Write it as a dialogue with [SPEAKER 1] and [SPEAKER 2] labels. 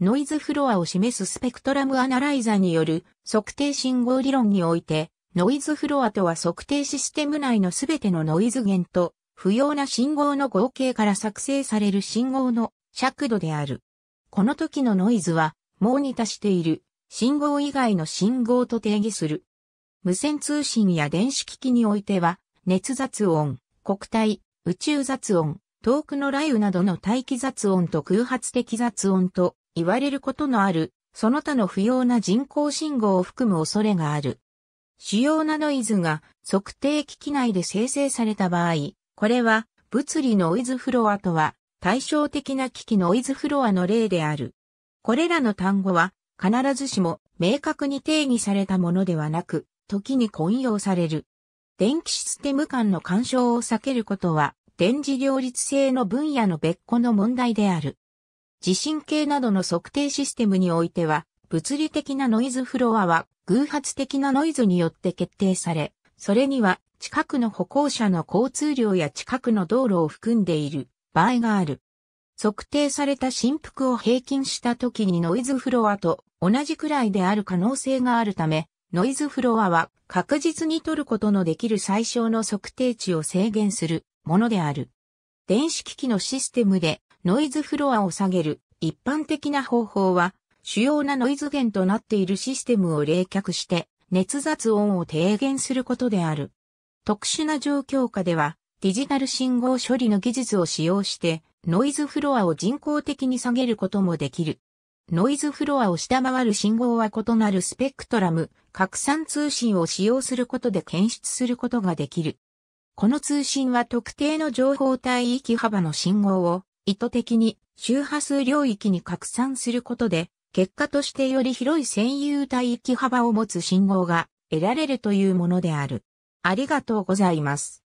[SPEAKER 1] ノイズフロアを示すスペクトラムアナライザによる測定信号理論において、ノイズフロアとは測定システム内のすべてのノイズ源と不要な信号の合計から作成される信号の尺度である。この時のノイズは、もうに達している信号以外の信号と定義する。無線通信や電子機器においては、熱雑音、国体、宇宙雑音、遠くの雷雨などの大気雑音と空発的雑音と言われることのある、その他の不要な人工信号を含む恐れがある。主要なノイズが測定機器内で生成された場合、これは物理ノイズフロアとは対照的な機器ノイズフロアの例である。これらの単語は必ずしも明確に定義されたものではなく、時に混用される。電気システム間の干渉を避けることは、電磁両立性の分野の別個の問題である。地震計などの測定システムにおいては、物理的なノイズフロアは偶発的なノイズによって決定され、それには近くの歩行者の交通量や近くの道路を含んでいる場合がある。測定された振幅を平均した時にノイズフロアと同じくらいである可能性があるため、ノイズフロアは確実に取ることのできる最小の測定値を制限するものである。電子機器のシステムでノイズフロアを下げる一般的な方法は、主要なノイズ源となっているシステムを冷却して、熱雑音を低減することである。特殊な状況下では、ディジタル信号処理の技術を使用して、ノイズフロアを人工的に下げることもできる。ノイズフロアを下回る信号は異なるスペクトラム、拡散通信を使用することで検出することができる。この通信は特定の情報帯域幅の信号を意図的に周波数領域に拡散することで、結果としてより広い占有帯域幅を持つ信号が得られるというものである。ありがとうございます。